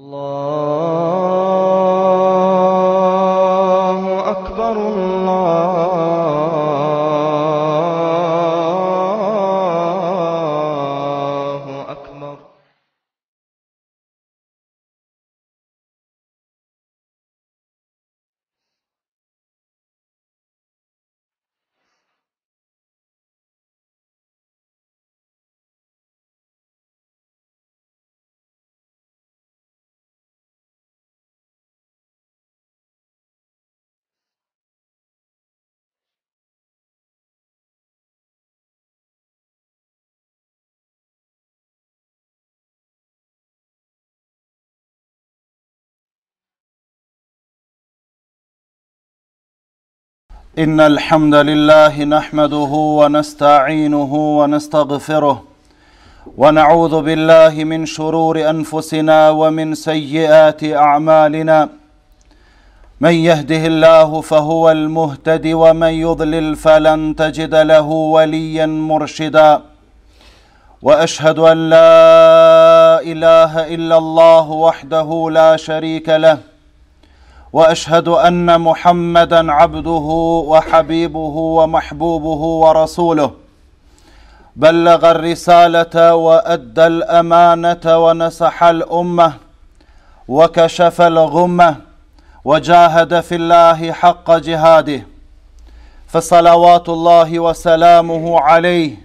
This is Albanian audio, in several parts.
Allah إن الحمد لله نحمده ونستعينه ونستغفره ونعوذ بالله من شرور أنفسنا ومن سيئات أعمالنا من يهده الله فهو المهتد ومن يضلل فلن تجد له وليا مرشدا وأشهد أن لا إله إلا الله وحده لا شريك له واشهد ان محمدا عبده وحبيبه ومحبوبه ورسوله بلغ الرساله وادى الامانه ونصح الامه وكشف الغمه وجاهد في الله حق جهاده فصلوات الله وسلامه عليه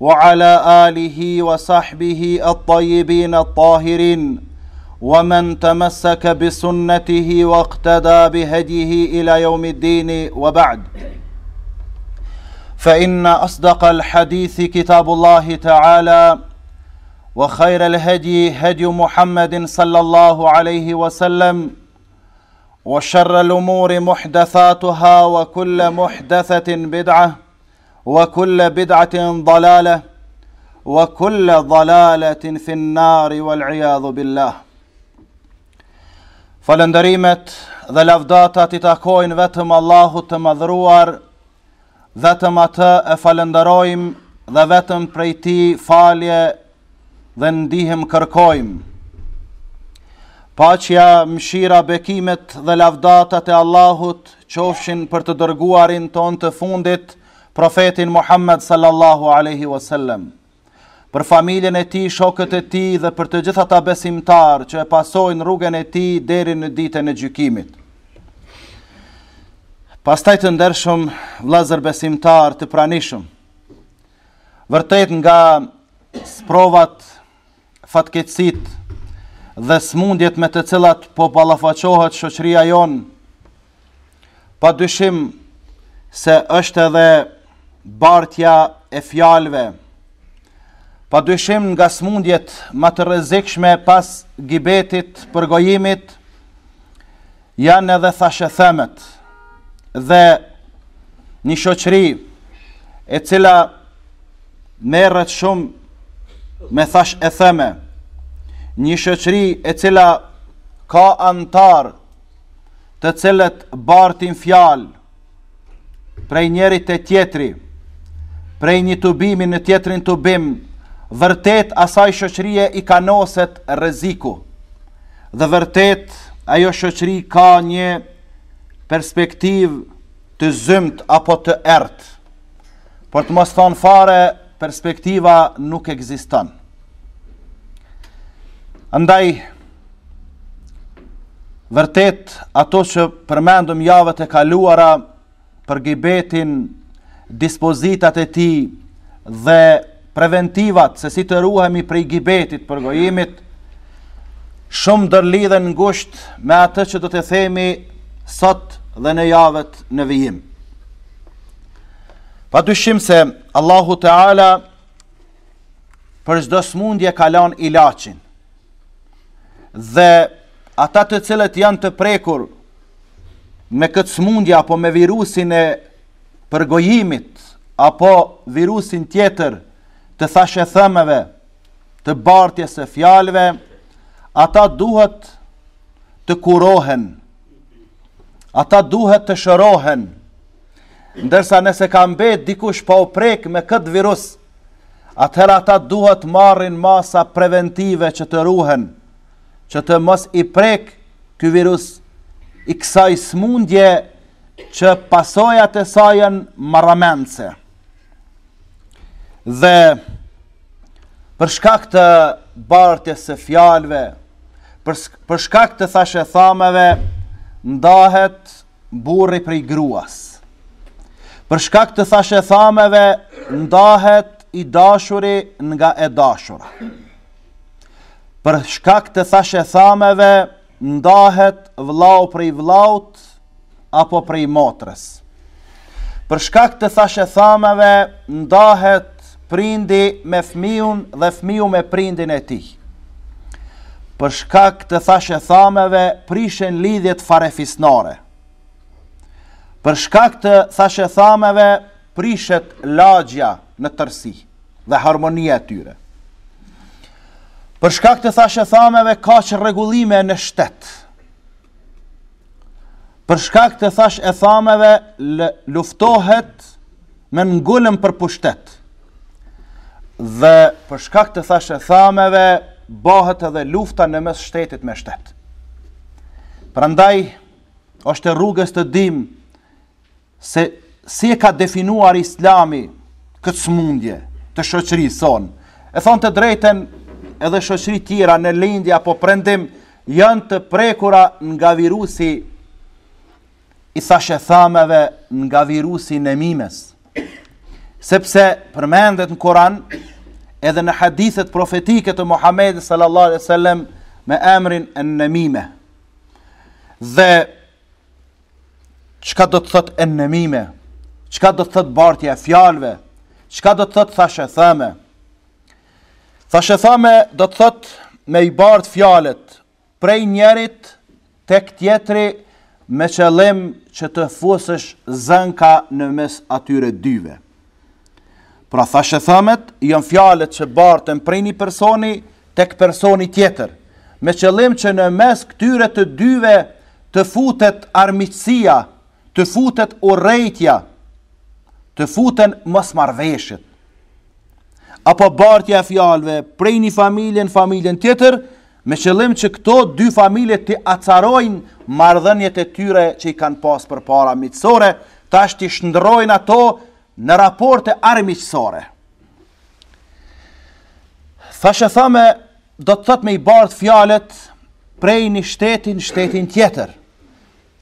وعلى اله وصحبه الطيبين الطاهرين ومن تمسك بسنته واقتدى بهديه الى يوم الدين وبعد فان اصدق الحديث كتاب الله تعالى وخير الهدي هدي محمد صلى الله عليه وسلم وشر الامور محدثاتها وكل محدثه بدعه وكل بدعه ضلاله وكل ضلاله في النار والعياذ بالله Falëndërimet dhe lavdatat i takojnë vetëm Allahut të madhruar, vetëm atë e falëndërojmë dhe vetëm prej ti falje dhe ndihim kërkojmë. Pacja mshira, bekimet dhe lavdatat e Allahut qofshin për të dërguarin ton të fundit, profetin Muhammed sallallahu aleyhi wasallam për familjen e ti, shokët e ti dhe për të gjitha ta besimtar që e pasojnë rrugën e ti deri në ditën e gjykimit. Pastaj të ndershëm vlazër besimtar të pranishëm, vërtet nga sprovat fatkecit dhe smundjet me të cilat po ballafaqohet shoqëria jonë, pa dyshim se është edhe bartja e fjalëve, pa dëshim nga smundjet ma të rrezikshme pas gibetit përgojimit janë edhe thash themet dhe një shoqëri e cila merët shumë me thash e theme një shoqëri e cila ka antar të cilët bartin fjal prej njerit e tjetri prej një të në tjetrin të bimë vërtet asaj shoqërie i ka noset rreziku. Dhe vërtet ajo shoqëri ka një perspektiv të zymt apo të ert. Por të mos thon fare perspektiva nuk ekziston. Andaj Vërtet, ato që përmendëm javët e kaluara për gibetin, dispozitat e ti dhe preventivat se si të ruhemi prej gibetit për gojimit, shumë në ngusht me atë që do të themi sot dhe në javët në vijim. Pa dyshim se Allahu Teala për zdo smundje kalon ilacin dhe ata të cilët janë të prekur me këtë smundje apo me virusin e përgojimit apo virusin tjetër të thashë thëmeve, të bartjes e fjalve, ata duhet të kurohen, ata duhet të shërohen, ndërsa nëse ka mbet dikush pa u prek me këtë virus, atëherë ata duhet marrin masa preventive që të ruhen, që të mos i prek këtë virus, i kësaj smundje që pasojat e sajën maramense. Dhe për shkak të bartjes së fjalëve, për për shkak të thashë thameve, ndahet burri prej gruas. Për shkak të thashë thameve, ndahet i dashuri nga e dashura. Për shkak të thashë thameve, ndahet vllau prej vllaut apo prej motrës. Për shkak të thashë thameve, ndahet prindi me fmiun dhe fmiu me prindin e tij. Për shkak të thashë thameve prishen lidhjet farefisnore. Për shkak të thashë thameve prishet lagja në tërsi dhe harmonia e tyre. Për shkak të thashë thameve ka që regullime në shtetë. Për shkak të thashë e thameve luftohet me ngullëm për pushtetë dhe për shkak të thashë thameve bëhet edhe lufta në mes shtetit me shtet. Prandaj është rrugës të dim se si e ka definuar Islami këtë smundje të shoqërisë son. E thon të drejtën edhe shoqëri tjera në lindje apo prendim janë të prekura nga virusi i thashë thameve nga virusi nemimes sepse përmendet në Koran edhe në hadithet profetike të Muhamedit sallallahu alaihi wasallam me emrin an-namime. Dhe çka do të thotë an-namime? Çka do të thotë bartja e fjalëve? Çka do të thotë thashë thame? Thashë thame do të thotë me i bart fjalët prej njerit tek tjetri me qëllim që të fusësh zënka në mes atyre dyve. Pra thashe thëmet, janë fjalet që bartën prej një personi tek personi tjetër, me qëllim që në mes këtyre të dyve të futet armitsia, të futet urejtja, të futen mës marveshët. Apo bartja fjalve prej një familjen, familjen tjetër, me qëllim që këto dy familje të acarojnë mardhënjet e tyre që i kanë pasë për para mitësore, ta është i shëndrojnë ato në raporte armiqësore. Thashe thame, do të thot me i bartë fjalet prej një shtetin, shtetin tjetër.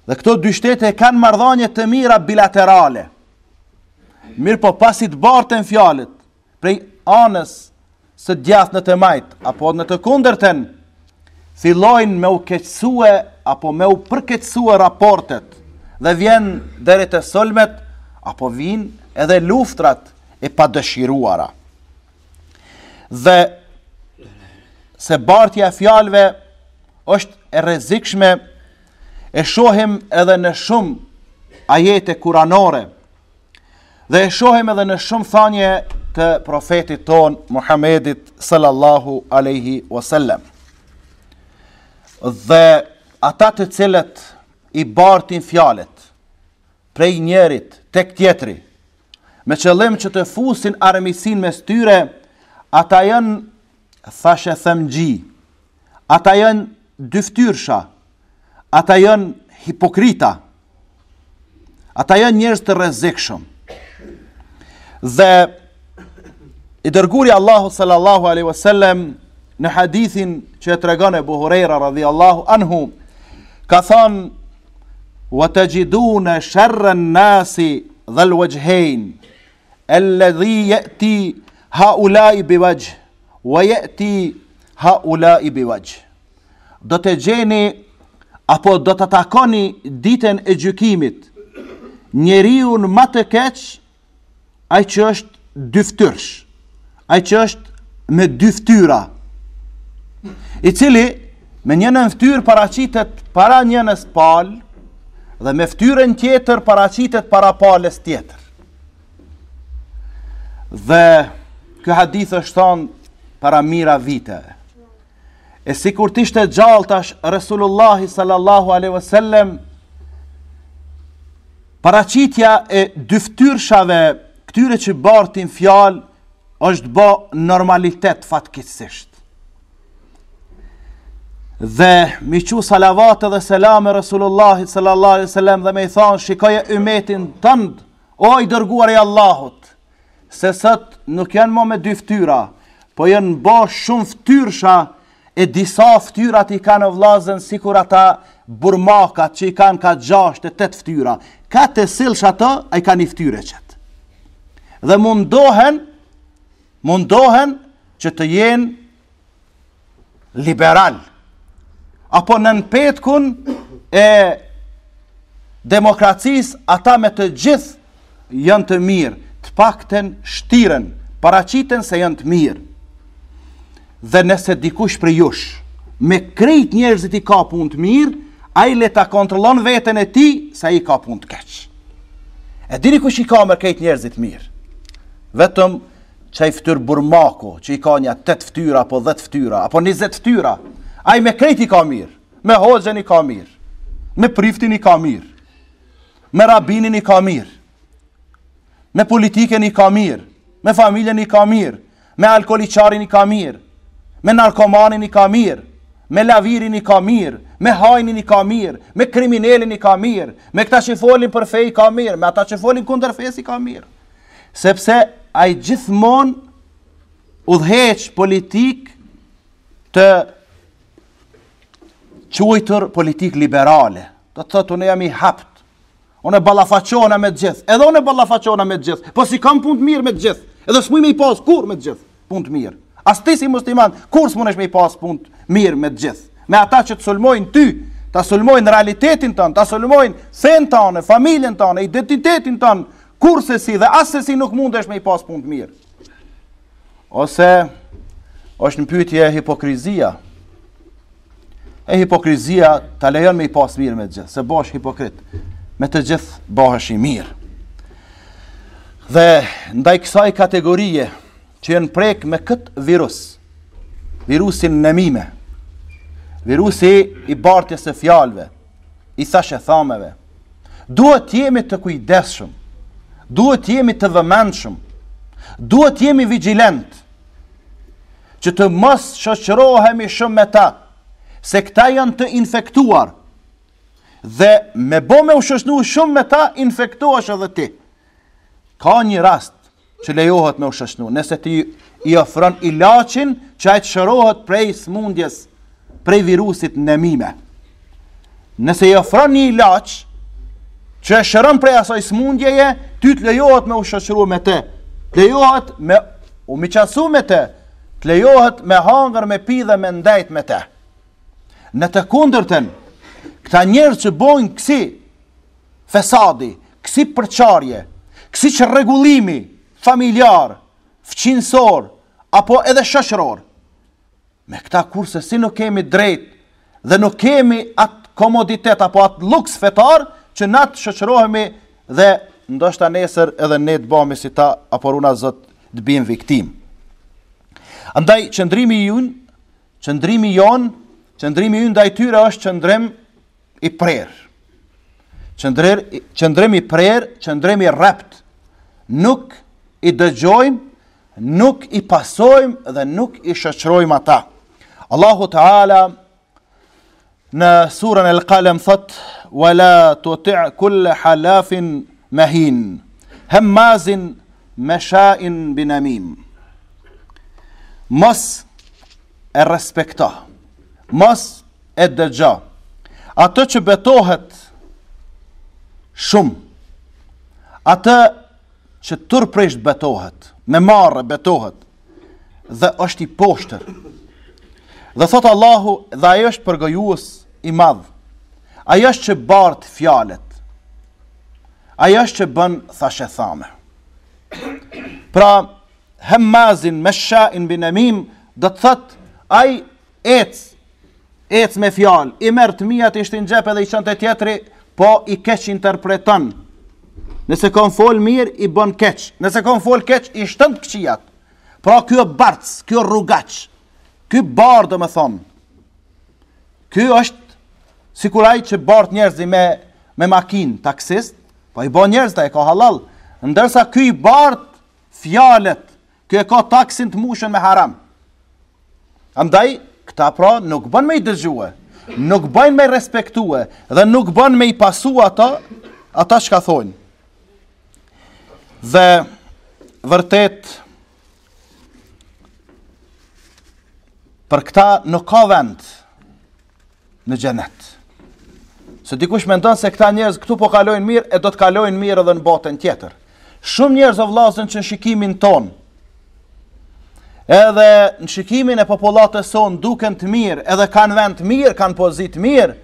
Dhe këto dy shtete kanë mardhanje të mira bilaterale. Mirë po pasit bartën fjalet prej anës së djath në të majtë, apo në të kunderten, fillojnë me u keqësue, apo me u përkeqësue raportet, dhe vjen dherit e solmet, apo vinë edhe luftrat e padëshiruara. Dhe se bartja fjalve është e rezikshme, e shohim edhe në shumë ajete kuranore, dhe e shohim edhe në shumë thanje të profetit ton, Muhammedit sallallahu aleyhi wasallam. Dhe ata të cilët i bartin fjalet, prej njerit, tek tjetrit, me qëllim që të fusin armisin mes styre, ata janë thashe themgji, ata janë dyftyrsha, ata janë hipokrita, ata janë njërës të rezikshëm. Dhe i dërguri Allahu sallallahu aleyhi wasallem në hadithin që e e buhurera radhi Allahu anhu, ka thonë, wa të gjidu në shërën nasi dhe lëvëgjhejnë, alladhi yati haulai biwajh wa yati haulai biwajh do të gjeni apo do të takoni ditën e gjykimit njeriu më të keq ai që është dyftyrsh, ai që është me dy fytyra i cili me njënën fytyrë paraqitet para njënës pal dhe me fytyrën tjetër paraqitet para palës tjetër dhe kjo hadith është thonë para mira viteve. E si kur tishtë gjallë tash Resulullahi sallallahu aleyhi sellem, paracitja e dyftyrshave këtyre që bartin fjalë është bo normalitet fatkisisht. Dhe mi që salavatë dhe selame Resulullahi sallallahu aleyhi sellem, dhe me i thonë, shikoje ymetin tëndë, oj dërguar e Allahut, se sot nuk janë më me dy ftyra, po janë bërë shumë fytyrsha e disa ftyrat i kanë vllazën sikur ata burmakat që i kanë ka 6 e 8 ftyra. Ka të sillsh ato, ai kanë ftyre qëtë Dhe mundohen mundohen që të jenë liberal apo nën petkun e demokracisë ata me të gjithë janë të mirë pakten shtiren, paraqiten se janë të mirë. Dhe nëse dikush për jush, me krejt njerëzit i ka pun të mirë, a i le ta kontrolon vetën e ti, sa i ka pun të keqë. E diri kush i ka me krejt njerëzit mirë? Vetëm që i ftyr burmako, që i ka një tëtë ftyra, apo 10 ftyra, apo 20 ftyra, a i me krejt i ka mirë, me hoxën i ka mirë, me priftin i ka mirë, me rabinin i ka mirë, me politikën i ka mirë, me familjen i ka mirë, me alkoliqarin i ka mirë, me narkomanin i ka mirë, me lavirin i ka mirë, me hajnin i ka mirë, me kriminelin i ka mirë, me këta që folin për fej i ka mirë, me ata që folin kunder fej i ka mirë. Sepse a i gjithmon udheq politik të quajtur politik liberale. Do të thotë, unë jam i hapt, Unë e ballafaqona me të gjithë. Edhe unë e ballafaqona me të gjithë. Po si kam punë të mirë me të gjithë. Edhe s'muj me i pas kur me të gjithë. Punë të mirë. As ti si musliman, kur s'munesh me i pas punë të mirë me të gjithë. Me ata që të sulmojnë ty, ta sulmojnë realitetin tënd, ta sulmojnë sen tonë, familjen tonë, identitetin tënd, Kur se si dhe as se si nuk mundesh me i pas punë të mirë. Ose është një pyetje hipokrizia. E hipokrizia ta lejon me i pas mirë me të gjithë. Se bash hipokrit me të gjithë bëhesh i mirë. Dhe ndaj kësaj kategorie që jenë prek me këtë virus, virusin nëmime, virusi i bartjes e fjalve, i thash e thameve, duhet jemi të kujdeshëm, duhet jemi të vëmendshëm, duhet jemi vigilent, që të mos shoqërohemi shumë me ta, se këta janë të infektuarë, dhe me bo me u shoshnu shumë me ta, infektuash edhe ti. Ka një rast që lejohet me u shoshnu, nëse ti i ofron ilaqin që ajtë shërohet prej smundjes, prej virusit në mime. Nëse i ofron një ilaq që e shëron prej asoj smundjeje, ty të lejohet me u shoshru me te, të lejohet me u miqasu me te, të lejohet me hangër, me pi dhe me ndajt me te. Në të kundërten, këta njerë që bojnë kësi fesadi, kësi përqarje, kësi që regulimi familjar, fëqinsor, apo edhe shëshëror, me këta kurse si nuk kemi drejt dhe nuk kemi atë komoditet apo atë luks fetar që natë shëshërohemi dhe ndoshta nesër edhe ne të bëhemi si ta apo runa zot të bëjmë viktim. Andaj qëndrimi i un, qëndrimi jon, qëndrimi ynë ndaj tyre është qëndrim i prerë. Qëndrer, qëndrem i prerë, qëndrem i reptë Nuk i dëgjojmë, nuk i pasojmë dhe nuk i shëqrojmë ata. Allahu ta'ala në surën El Kalem thotë Vela të tëtë kulle halafin mehin, hemmazin me shain binamim. Mos e respekto, mos e dëgjojmë, atë që betohet shumë, atë që tërpresht betohet, me marë betohet, dhe është i poshtër, dhe thotë Allahu dhe ajo është përgajuës i madhë, ajo është që bartë fjalet, ajo është që bënë thashe thame. Pra, hemmazin me shain binemim, dhe të thotë, ajë ecë, ecë me fjalë, i merr të mija të ishtë në edhe i qënë të tjetëri, po i keqë interpretën. Nëse konë folë mirë, i bën keqë. Nëse konë folë keqë, i shtënë të këqijat. Pra kjo bardës, kjo ky kjo bardë Ky thonë. Kjo është sikuraj që bardë njerëzi me, me makinë taksist, po i bën njerëz ta e ka halal. Ndërsa kjo i bardë fjalet, kjo e ka taksin të mushën me haram. Andaj, Këta pra nuk bën me i dëgjue, nuk bën me i respektue, dhe nuk bën me i pasu ata, ata shka thonë. Dhe vërtet, për këta nuk ka vend në gjenet. Se dikush me ndonë se këta njerëz këtu po kalojnë mirë, e do të kalojnë mirë edhe në botën tjetër. Shumë njerëz o vlazën që në shikimin tonë, edhe në shikimin e popullatës son duken të mirë, edhe kanë vend të mirë, kanë pozitë mirë,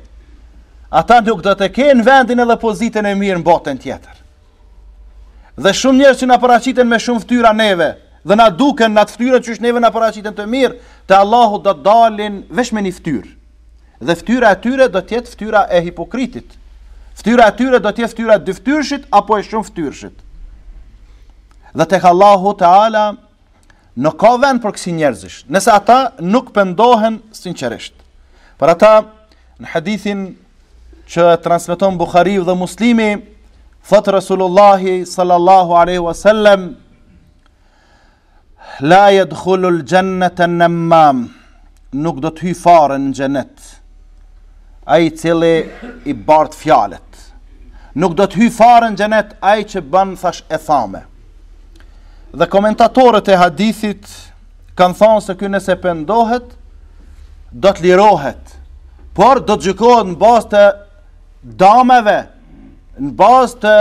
ata nuk do të kenë vendin edhe pozitën e mirë në botën tjetër. Dhe shumë njerëz që na paraqiten me shumë fytyra neve, dhe na duken nga të fytyrë që neve na paraqiten të mirë, te Allahu do të dalin vetëm në fytyrë. Dhe fytyra e tyre do të jetë fytyra e hipokritit. Fytyra e tyre do të jetë fytyra dyfytyrshit apo e shumë fytyrshit. Dhe tek Allahu Teala nuk ka vend për kësi njerëzish, nëse ata nuk pëndohen sinqeresht. Për ata, në hadithin që transmiton Bukhariv dhe muslimi, thotë Rasulullahi sallallahu aleyhu a sellem, La yadkhulu al-jannata an-namam nuk do të hyj fare në xhenet ai i cili i bart fjalët nuk do të hyj fare në xhenet ai që bën thash e thame dhe komentatorët e hadithit kanë thonë se kënë nëse pëndohet, do të lirohet, por do të gjykohet në bazë të dameve, në bazë të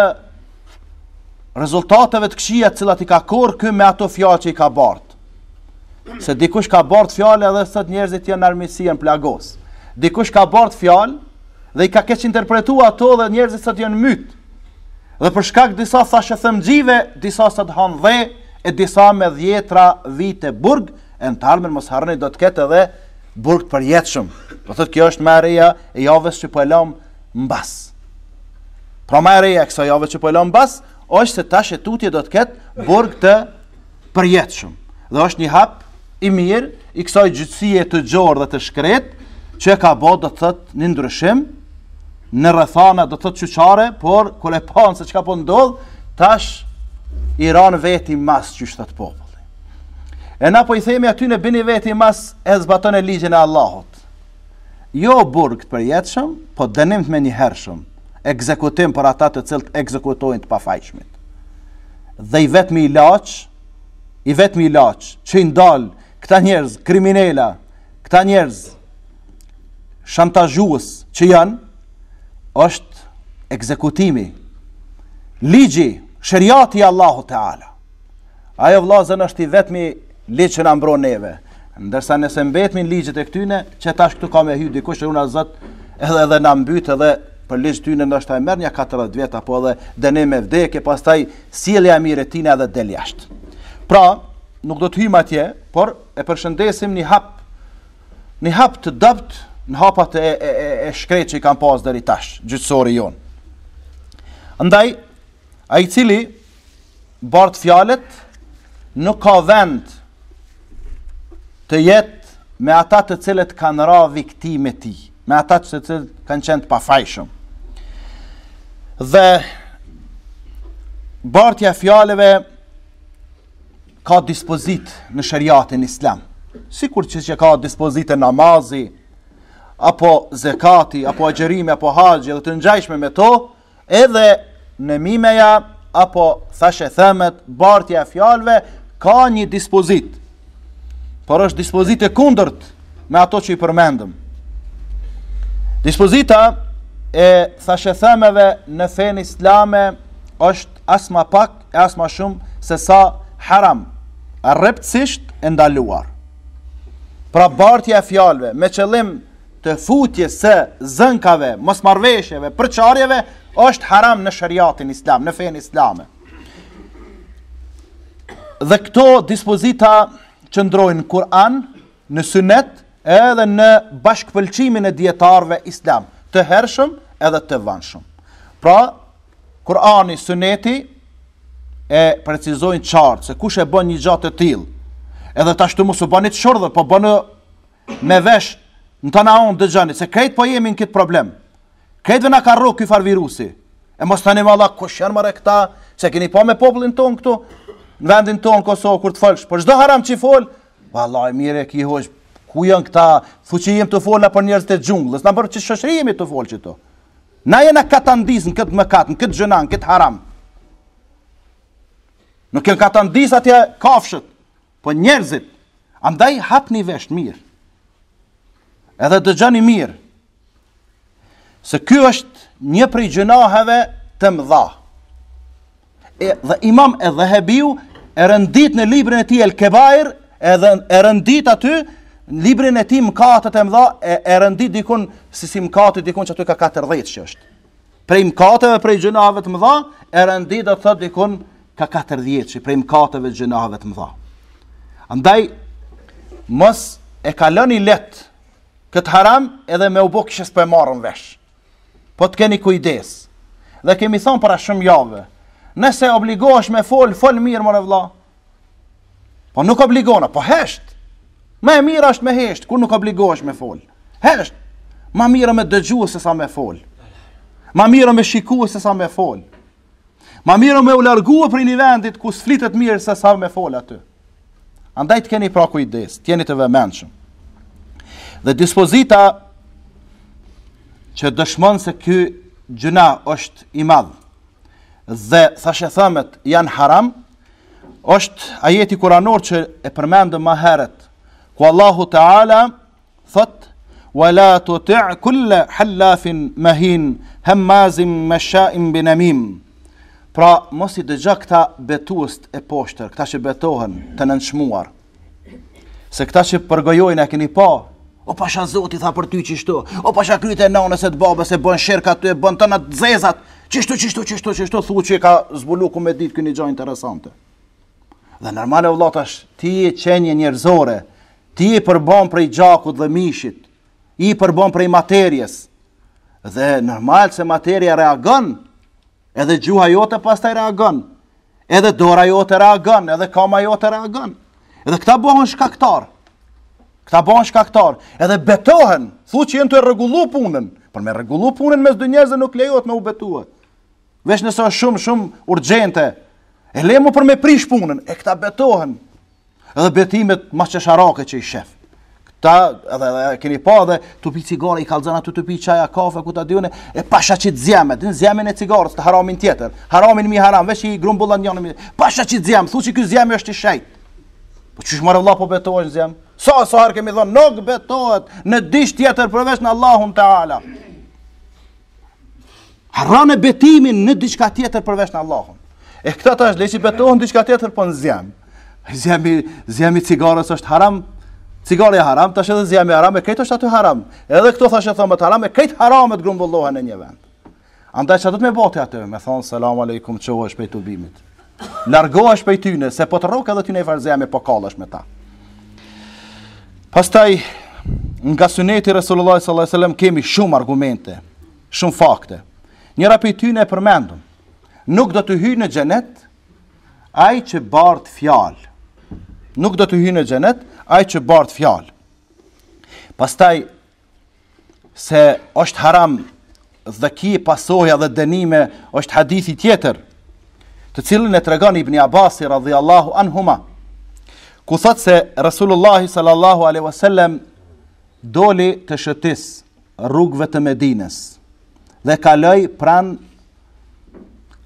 rezultateve të këshia cilat i ka korë kënë me ato fjallë që i ka bartë. Se dikush ka bartë fjalë edhe sot njerëzit janë armiqësinë plagos. Dikush ka bartë fjalë dhe i ka keq interpretuar ato dhe njerëzit sot janë mytë Dhe për shkak disa sa shëthëmxive, disa sa të han dhe, e disa me dhjetra vite burg, e në talmen mos harëni do të ketë edhe burg të përjetëshëm. Do thotë kjo është marija e javës që pëllom po në bas. Pra marija e kësa javës që pëllom po në bas, është se tash e tutje do të ketë burg të përjetëshëm. Dhe është një hap i mirë, i kësaj gjithësie të gjorë dhe të shkret, që e ka bo do të thotë një ndryshim, në rëthana do të thotë qyqare, por kule panë se që ka po ndodhë, tash Iran veti mas qyshtat popullin. E na po i themi aty në bini veti mas e zbaton e ligjën e Allahot. Jo burg të përjetëshëm, po dënim të me një hershëm, ekzekutim për ata të cilët ekzekutojnë të pafajshmit. Dhe i vetëmi i laqë, i vetëmi i laqë, që i ndalë këta njerëz, kriminella këta njerëz, shantajuës që janë, është ekzekutimi, Ligi ligji, shëriati Allahu Teala. Ajo vlazën është i vetëmi liqë që në mbron neve, ndërsa nëse mbetëmi në ligjët e këtyne, që tash këtu ka me hy dikush që unë zëtë edhe edhe në ambytë edhe për liqë tyne në është ta e mërë një 40 vjetë, apo edhe dëne me vdekje, pas taj silja mire tine edhe deljashtë. Pra, nuk do të hymë atje, por e përshëndesim një hapë, një hapë të dëptë në hapat e, e, e shkrejt që i kam pasë tash, gjithësori jonë. Ndaj, A i cili bartë fjalet nuk ka vend të jetë me ata të cilët kanë ra viktime ti, me ata të cilët kanë qenë të pafajshëm. Dhe bartëja fjaleve ka dispozit në shëriatin islam, si kur që që ka dispozit e namazi, apo zekati, apo agjerime, apo haqje, dhe të nëgjajshme me to, edhe nëmimeja apo thashe themet bartja e fjalëve ka një dispozit. Por është dispozit e kundërt me ato që i përmendëm. Dispozita e thashe themeve në fen islame është asma pak e asma shumë se sa haram, rrepësisht e ndaluar. Pra bartja e fjalëve me qëllim të futjes së zënkave, mosmarrveshjeve, përqarjeve, është haram në shëriatin islam, në fejnë islame. Dhe këto dispozita që ndrojnë në Kur'an, në sunet, edhe në bashkëpëlqimin e djetarve islam, të hershëm edhe të vanshëm. Pra, Kur'an i suneti e precizojnë qartë, se kush e bën një gjatë të tilë, edhe të ashtu musu bënit shurë dhe po bënë me veshë, në të naonë dhe gjani, se krejt po jemi në kitë problemë. Këtëve në ka rokë farë virusi. E mos të një valla, kush janë mërë këta, se keni pa me popullin tonë këtu, në vendin tonë Kosovë, kur të folksh, për shdo haram që i folë, valla e mire e ki ku janë këta, fuqi jem të folë në për njerës të gjunglës, në për që shëshri jemi të folë që tu. Na jenë a katandis në këtë mëkat, në këtë në këtë haram. Nuk jenë katandis atje kafshët, për po njerëzit, andaj hapë një mirë, edhe dëgjani mirë, se ky është një prej gjënoheve të mëdha. E dhe Imam e zahabi e rendit në librin e tij El-Kebair, edhe e rendit aty në librin e tij Mëkatet e mëdha, e, e rendit dikun si si mëkati dikun që aty ka 14 që është. Prej Mkateve prej gjënoheve të mëdha, e rendit do të thotë dikun ka 14 që prej mëkateve të të mëdha. Andaj mos e kaloni lehtë këtë haram edhe me u bëkishës për e marën veshë po të keni kujdes. Dhe kemi thonë para shumë javë, nëse obligohesh me fol, fol mirë mora vëlla. Po nuk obligona, po hesht. Më e mirë është me hesht kur nuk obligohesh me fol. Hesht. Më mirë me dëgjues se sa me fol. Më mirë me shikues se sa me fol. Më mirë me u largua prej një vendit ku sflitet mirë se sa me fol aty. Andaj të keni pra kujdes, tjeni të vëmendshëm. Dhe dispozita që dëshmon se ky gjuna është i madh. Dhe thëmet janë haram, është ajeti kuranor që e përmendëm më herët, ku Allahu Teala thotë: "Wa la tuti kull halafin mahin, hamaz masha'in binmim." Pra, mos i dëgja këta betuust e poshtër, këta që betohen të nënshmuar. Se këta që përgojojnë, e keni pa? O pasha zoti tha për ty qështu, o pasha kryte nanës e të babës e bën shirka të e bën të në të zezat, qështu, qështu, qështu, qështu, thu që i ka zbulu ku me ditë gjojnë të interesante. Dhe nërmale vlatash, ti e qenje njerëzore, ti e për i gjakut dhe mishit, i për i materjes, dhe nërmale se materje reagën, edhe gjuha jote pas taj reagën, edhe dora jote reagën, edhe kama jote reagën, edhe këta bohën shkaktarë, këta bën shkaktar, edhe betohen, thuhet që janë të rregullu punën, por me rregullu punën mes dy njerëzve nuk lejohet me u betuar. Vesh nëse është shumë shumë urgjente. E lemo për me prish punën, e këta betohen. Edhe betimet më çesharake që i shef. Këta edhe, edhe keni pa edhe tupi cigare i kallzon aty tupi çaja, kafe ku ta diunë, e pasha çit zjamet, në zjamin e cigares të haramin tjetër. Haramin mi haram, vesh i grumbullan janë. Pasha çit zjam, thuçi ky zjam është i shejt. Po çu shmor vëlla po betohen zjam? Sa sa kemi thonë nuk betohet në dish tjetër përveç në Allahun Teala. Ala. e betimin në diçka tjetër përveç në Allahun. E këtë tash leçi betohen diçka tjetër po në zjam. Zjam i cigares është haram. Cigare e haram, tash edhe zjam i haram, e këto është aty haram. Edhe këto thashë e thonë të haram, e këto haram të grumbullohen në një vend. Andaj çfarë do të më bëti aty? Me thon selam aleikum çohu shpejt u bimit. Largohesh prej tyne, se po të rrok edhe ty në farzë jam e me ta. Pastaj nga suneti Resulullah sallallahu alaihi wasallam kemi shumë argumente, shumë fakte. Një rapitynë e përmendun, Nuk do të hyjë në xhenet ai që bart fjalë. Nuk do të hyjë në xhenet ai që bart fjalë. Pastaj se është haram zaki pasoja dhe dënime është hadithi tjetër, të cilën e tregon Ibn Abbas radhiyallahu anhuma ku thot se Rasulullah sallallahu alaihi wasallam doli të shëtis rrugëve të Medines dhe kaloi pran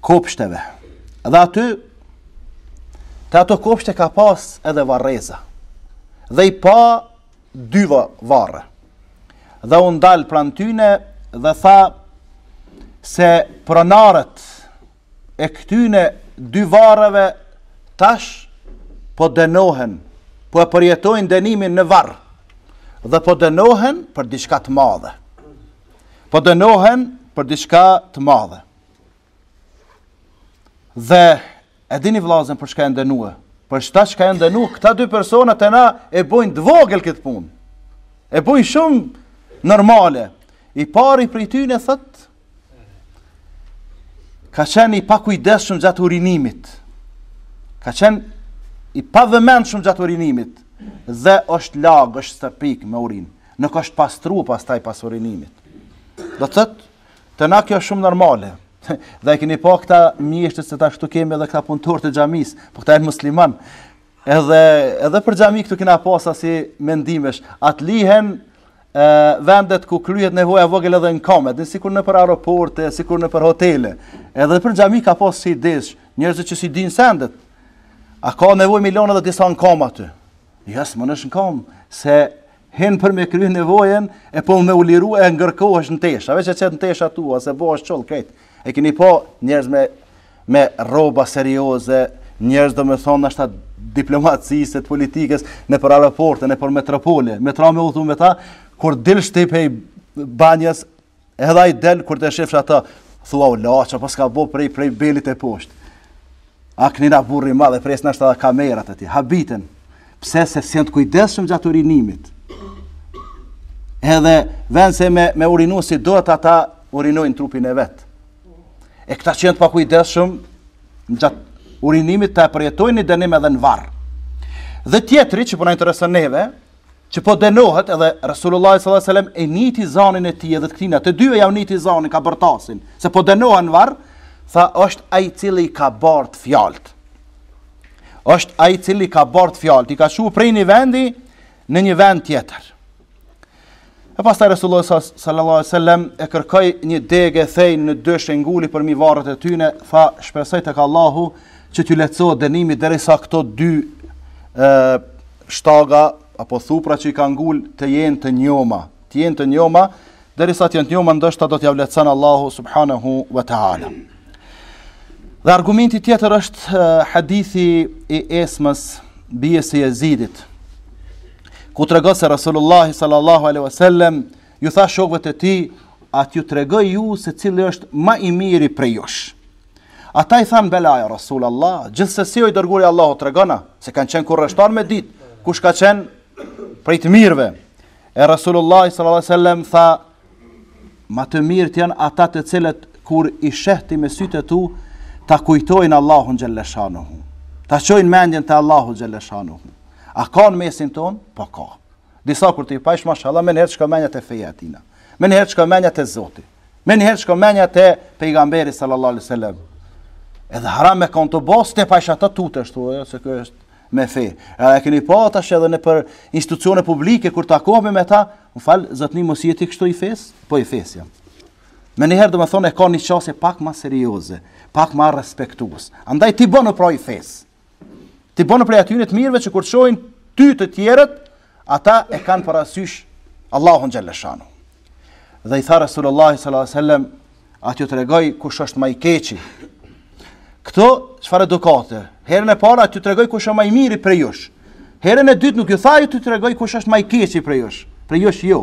kopshteve. Dhe aty te ato kopshte ka pas edhe varreza. Dhe i pa dy varre. Dhe u ndal pran tyne dhe tha se pronarët e këtyne dy varreve tash po dënohen, po e përjetojnë dënimin në varë, dhe po dënohen për diçka të madhe. Po dënohen për diçka të madhe. Dhe e dini vlazen për shka e ndënua, për shta shka e dënuar këta dy personat e na e bojnë dvogel këtë punë, e bojnë shumë normale. I pari për i ty në thëtë, ka qenë i pakujdesshëm gjatë urinimit, ka qenë i pa vëmend shumë gjatë urinimit dhe është lag, është të me urin, nuk është pastru pas taj pas urinimit. Dhe të të të na kjo shumë normale, dhe e keni po këta mjeshtës se ta shtu kemi edhe këta punëtur të gjamis, po këta e në musliman, edhe, edhe për gjami këtu kina posa si mendimesh, atë lihen vendet ku kryhet nevoja vogël edhe në kamet, në sikur në për aeroporte, sikur në për hotele, edhe për gjami ka pas si desh, njerëz që si din sendet, A ka nevoj milion edhe disa në kam aty? Ja, së më në kam, se hen për me kryhë nevojen, e po me uliru e ngërko është në tesha, veç e qëtë në tesha atu, a se bo është qëllë krejtë. E kini po njerëz me roba serioze, njerëz do me thonë në shtatë diplomatësisë, të politikës, në për aeroporte, në për metropole, me tra me ta, kur dilë shtipë e banjës, edhe a i delë, kur të shifë shë ata, thua u laqë, pa s'ka bo prej belit e poshtë. A kënina burri ma dhe presë nështë edhe kamerat e ti, habiten, pse se si në të kujdeshëm gjatë urinimit. Edhe vend se me, me urinu si do të ata urinojnë trupin e vetë. E këta që në të pakujdeshëm gjatë urinimit të e përjetojnë i denim edhe në varë. Dhe tjetëri që përna interesën neve, që po denohet edhe Rasulullah s.a.s. e njëti zanin e ti edhe të këtina, të dyve ja njëti zanin ka bërtasin, se po denohet në varë, tha është ai cili ka bart fjalt. Është ai cili ka bart fjalt, i ka shuar prej një vendi në një vend tjetër. E pas taj sallallahu alaihi wasallam e kërkoi një degë e në dëshë e për mi varët e tyne, fa shpresoj të ka Allahu që t'ju letëso dënimi derisa sa këto dy shtaga apo thupra që i ka ngul të jenë të njoma. Të jenë të njoma, dhere sa të jenë të njoma, ndështë do t'ja vletësan Allahu subhanahu wa ta'ala. Dhe argumenti tjetër është hadithi i esmës bijes jezidit, ku të regë se Rasulullahi sallallahu aleyhi wasallem ju tha shokvët e ti, atë ju të regë ju se cilë është ma i miri për josh. Ata i thanë belaja Rasulullah, gjithë se si ojë i dërguri Allah o të regëna, se kanë qenë kur rështar me ditë, kush ka qenë prej të mirëve. E Rasulullahi sallallahu aleyhi wasallem tha, ma të mirë të janë ata të cilët kur i shehti me sytë të tu, ta kujtojnë Allahun Gjellëshanohu, ta qojnë mendjen të Allahun Gjellëshanohu. A ka në mesin ton? Po ka. Disa kur të i pajsh, mashallah, me nëherë që ka menjat e feja tina, me nëherë që ka menjat e zoti, me nëherë që ka menjat e pejgamberi sallallahu alaihi sallam. Edhe haram me kanë të bostë, te pajsh atë se kërë është me fe. E keni këni pa edhe në për institucione publike, kur takohemi me ta, më falë, mos jeti kështu i fes? po i fes jam. Me nëherë thonë e ka një qasje pak ma serioze, pak ma respektuos. Andaj ti bënë i fes. Ti bënë praj të mirëve që kur të ty të tjerët, ata e kanë parasysh Allahun Gjellëshanu. Dhe i tha Resulullahi s.a.s. aty të regoj kush është ma i keqi. Këto, qëfar dukate, Herën e para aty të regoj kush është ma i miri për jush. Herën e dytë nuk ju tha ju të të regoj kush është ma i keqi për jush. Për jush jo.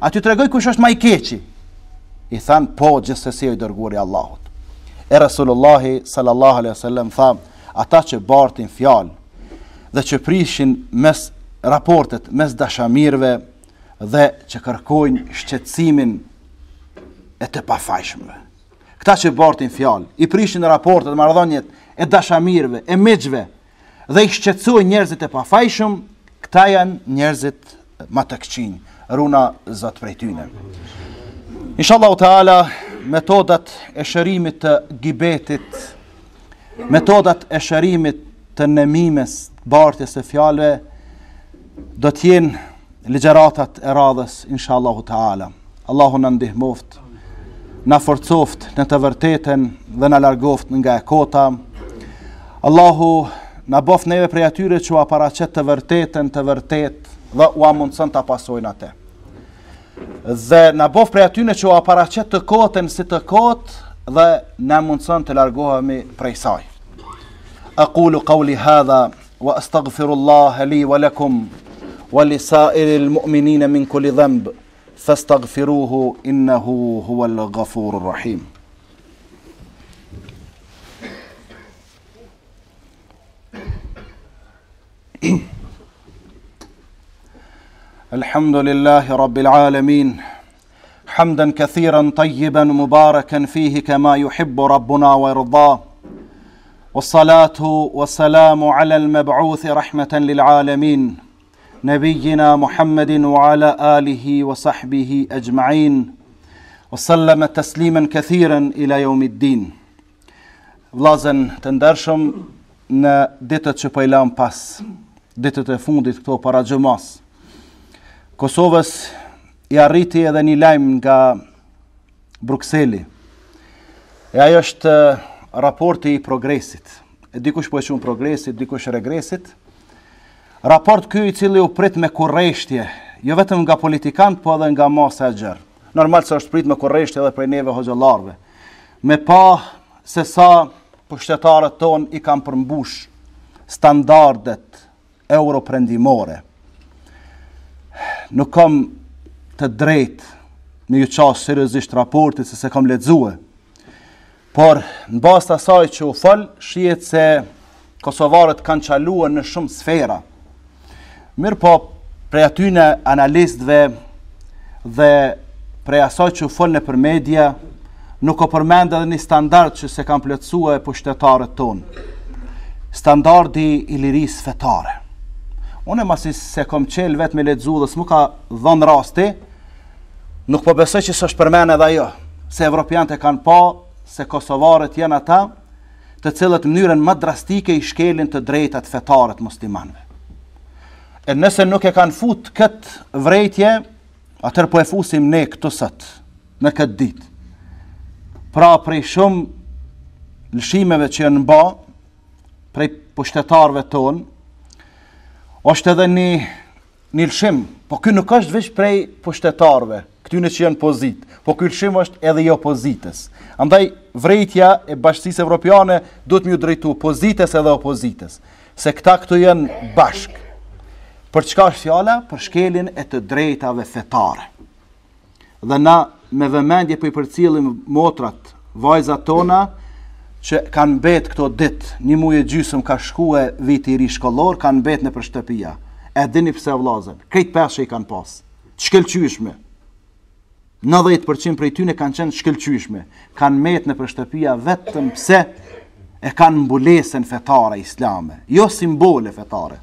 Aty të regoj kush është ma i keqi. I than, po, gjithësësia i dërguri Allahut e Resulullahi sallallahu alaihi wasallam tha ata që bartin fjalë dhe që prishin mes raportet mes dashamirëve dhe që kërkojnë shqetësimin e të pafajshmëve. Këta që bartin fjalë, i prishin raportet me marrëdhëniet e dashamirëve, e miqve dhe i shqetësojnë njerëzit e pafajshëm, këta janë njerëzit më të këqinj, runa zot prej tyre. Inshallahutaala metodat e shërimit të gibetit, metodat e shërimit të nëmimes, bartjes e fjallëve, do t'jen legjeratat e radhës, insha Allahu ta'ala. Allahu në ndihmoft, në forcoft në të vërteten dhe në largoft nga e kota. Allahu në bof neve prej atyre që a paracet të vërteten, të vërtet dhe u amundësën të pasojnë atë dhe na bof prej atyne që o aparacet të kotën si të kotë dhe ne mundësën të largohemi prej saj. A kulu kauli hadha, wa astagfirullah li wa lekum, wa lisa mu'minine min kulli dhembë, fës të gëfiruhu innehu huëllë gëfurur الحمد لله رب العالمين حمدا كثيرا طيبا مباركا فيه كما يحب ربنا ويرضاه والصلاه والسلام على المبعوث رحمه للعالمين نبينا محمد وعلى اله وصحبه اجمعين وسلم تسليما كثيرا الى يوم الدين Vlazen تندرشم ndershëm në ditët që po i lëm pas e para xhumos. Kosovës i arriti edhe një lajmë nga Brukseli. E ajo është eh, raporti i progresit. E dikush po e shumë progresit, dikush regresit. Raport këj i cili u prit me kureshtje, jo vetëm nga politikant, po edhe nga masa e gjërë. Normal se është prit me kureshtje edhe prej neve hoxëllarve. Me pa se sa pushtetarët ton i kam përmbush standardet europrendimore nuk kam të drejt me ju qasë seriosisht raportit se se kam ledzue. Por, në basta saj që u fol shijet se Kosovarët kanë qaluën në shumë sfera. Mirë po, prej aty në analistëve dhe prej asaj që u fol në për media, nuk o përmend edhe një standart që se kanë pletsua e pushtetarët tonë. Standardi i liris fetare. Unë e masi se kom qel vet me letë zudhës, ka dhën rasti, nuk po besoj që së shpërmen edhe jo, se Evropian të kanë pa, se Kosovarët jenë ata, të cilët mënyrën më drastike i shkelin të drejtat fetarët muslimanve. E nëse nuk e kanë fut këtë vrejtje, atër po e fusim ne këtë sëtë, në këtë ditë. Pra prej shumë lëshimeve që në ba, prej pushtetarve tonë, është edhe një një lëshim, po kjo nuk është vish prej këty në që janë pozit, po kjo lëshim është edhe jo pozitës. Andaj, vrejtja e bashkësis evropiane duhet mjë drejtu pozitës edhe opozitës, se këta këtu janë bashk. Për çka është fjala? Për shkelin e të drejtave fetare. Dhe na me vëmendje për po i përcilim motrat, vajzat tona, që kanë mbet këto ditë, një muje gjysëm ka shkuar viti i ri shkollor, kanë mbet në për shtëpia. E dini pse vllazën? Këtë peshë i kanë pas. shkelqyshme, 90% prej tyre kanë qenë shkelqyshme, Kanë mbet në për shtëpia vetëm pse e kanë mbulesën fetare islame, jo simbole fetare.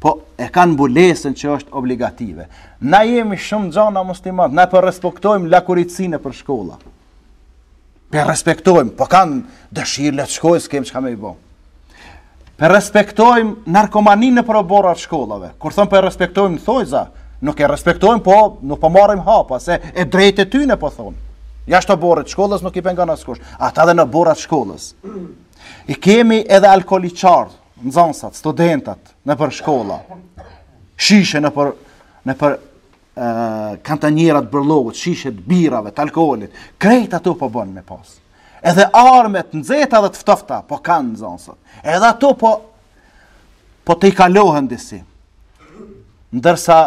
Po e kanë mbulesën që është obligative. Na jemi shumë gjana muslimat, na po respektojmë lakuricinë për shkolla për respektojmë, po kanë dëshirë le të shkojë, që çka me i bo. Për respektojmë narkomaninë në përbora të shkollave. Kur thon për respektojmë thojza, nuk e respektojmë, po nuk po marrim hapa se e drejtë e ty po thon. Jashtë të borët shkollës nuk i pengon askush. Ata dhe në borat shkollës. I kemi edhe alkoliçar, nxënësat, studentat në për shkolla. Shishe në për në për kantanjerat bërlogut, shishet, birave, të alkoholit, krejt ato po bënë me pas. Edhe armet, zeta dhe të ftofta, po kanë në zonësot. Edhe ato po, po të i kalohën disi. Ndërsa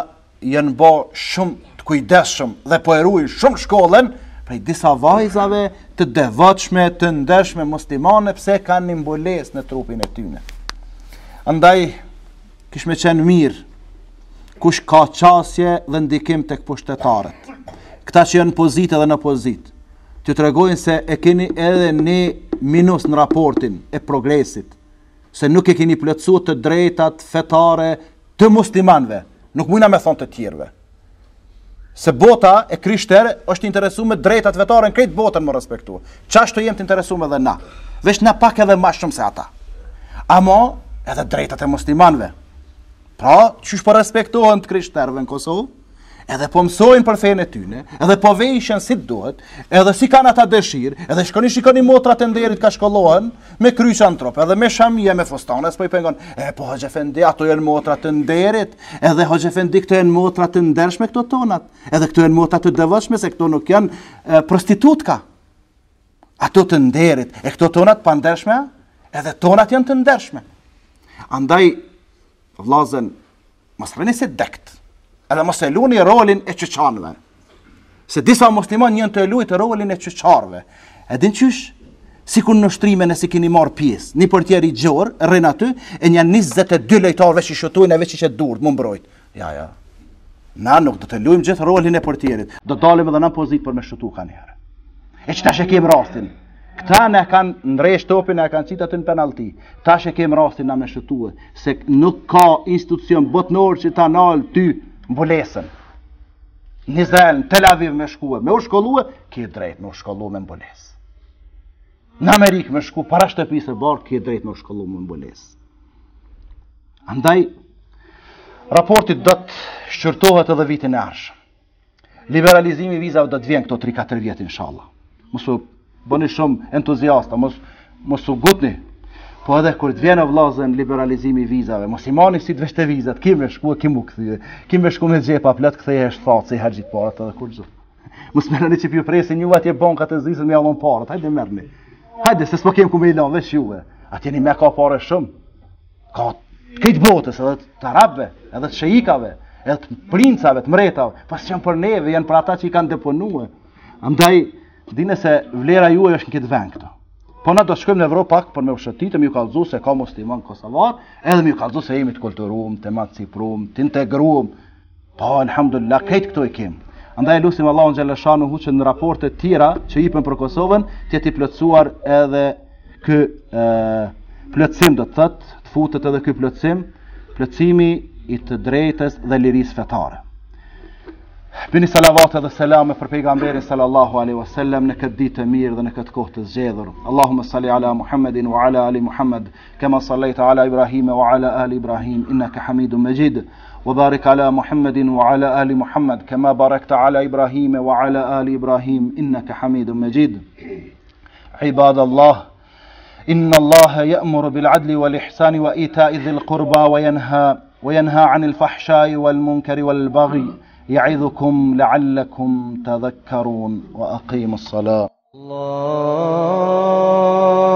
jenë bo shumë të kujdeshëm dhe po erujë shumë shkollën, prej disa vajzave të devatshme, të ndeshme muslimane, pse kanë një mbëles në trupin e tyne. Andaj, kishme qenë mirë, kush ka qasje dhe ndikim të këpushtetarët. Këta që janë pozitë dhe në pozitë, të të regojnë se e keni edhe një minus në raportin e progresit, se nuk e keni plëcu të drejtat fetare të muslimanve, nuk mujna me thonë të tjirve. Se bota e krishter është interesu me drejtat vetare në krejt botën më respektu. Qashtu të jem të interesu me dhe na? Vesh na pak edhe ma shumë se ata. Amo edhe drejtat e muslimanve. Pra, që shpo respektohen të kryshterve në Kosovë, edhe po mësojnë për fejnë e tyne, edhe po vejshën si të duhet, edhe si kanë ata dëshirë, edhe shkoni shikoni motrat të nderit ka shkollohen, me kryqë antropë, edhe me shamje, me fostanës, po i pengon, e po hëgjefendi, ato jenë motrat të nderit, edhe hëgjefendi, këto jenë motra të ndershme këto tonat, edhe këto jenë motra të dëvëshme, se këto nuk janë prostitutka, ato të nderit, e këto tonat pa ndershme, edhe tonat janë të ndershme. Andaj, vlazen, mos rëni se dekt, edhe mos e luni rolin e qëqanve, se disa moslimon njën të luit rolin e qëqarve, din qysh, si kun në shtrimen e si kini marë pjesë, një për tjeri gjorë, rënë aty, e një 22 lejtarve që shëtujnë e veqë që durët, më mbrojt, ja, ja, na nuk do të luim gjithë rolin e për tjerit, do dalim edhe në pozitë për me shëtu ka njerë, e që ta shë kemë rastin, Këta ne kanë ndresh topin, ne kanë qita të në penalti. Ta shë kemë rastin në me shëtuë, se nuk ka institucion botënor që ta nalë ty mbulesën. Në në Tel Aviv me shkuë, me u shkolluë, ki drejt me u shkolluë me mbulesë. Në Amerikë me shku, para shtëpisë e barë, ki drejt me u shkolluë me mbulesë. Andaj, raportit do të shqyrtohet edhe vitin e arshë. Liberalizimi vizave do të vjen këto 3-4 vjetë, inshallah. Musu bëni shumë entuziasta, mos mos u gutni. Po edhe kur të vjen avllazën liberalizimi i vizave, mos i mani si të vështë vizat, kimë shkuë kimu kthi. Kimë shkuën me xhepa plot kthehesh faci i haxhit para atë kur zot. Mos më lani çepi presi një vatë bonka të zisën me avon para, hajde merrni. Hajde se s'po kem ku me i lanë vesh juve. Atjeni me ka para shumë. Ka kët botës edhe të arabëve, edhe të sheikave, edhe të princave, të mretave, pas janë për neve, janë për ata që i kanë deponuar. Andaj, Dine se vlera juaj është në këtë vend këtu. Po na do të shkojmë në Evropë pak, por u ushtitëm ju kallëzu se ka mos timon Kosovar, edhe më kallëzu se jemi të kulturuar, të matciprum, të integruar. Po alhamdulillah këtë këtu e kemi. Andaj lutim Allahun xhela shanu huçi në raporte të tjera që i për Kosovën, ti e plotsuar edhe ky ë plotësim do të thotë, të futet edhe ky plotësim, plotësimi i të drejtës dhe lirisë fetare. Shpini salavat edhe selame për pejgamberin sallallahu alaihi wasallam në këtë ditë të mirë dhe në këtë kohë të zgjedhur. Allahumma salli ala Muhammedin wa ala ali Muhammed, kama sallaita ala Ibrahim wa ala ali Ibrahim innaka Hamidum Majid. وبارك على محمد وعلى آل محمد كما باركت على إبراهيم وعلى آل إبراهيم إنك حميد مجيد عباد الله إن الله يأمر بالعدل والإحسان وإيتاء ذي القربى وينهى وينهى عن الفحشاء والمنكر والبغي يعظكم لعلكم تذكرون وأقيموا الصلاة الله